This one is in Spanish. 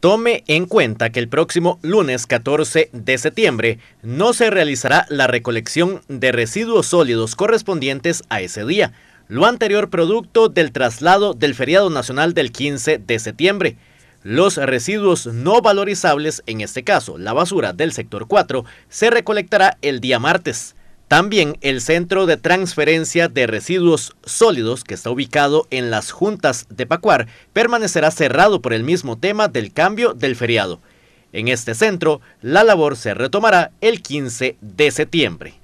Tome en cuenta que el próximo lunes 14 de septiembre no se realizará la recolección de residuos sólidos correspondientes a ese día, lo anterior producto del traslado del feriado nacional del 15 de septiembre. Los residuos no valorizables, en este caso la basura del sector 4, se recolectará el día martes. También el Centro de Transferencia de Residuos Sólidos, que está ubicado en las juntas de Pacuar, permanecerá cerrado por el mismo tema del cambio del feriado. En este centro, la labor se retomará el 15 de septiembre.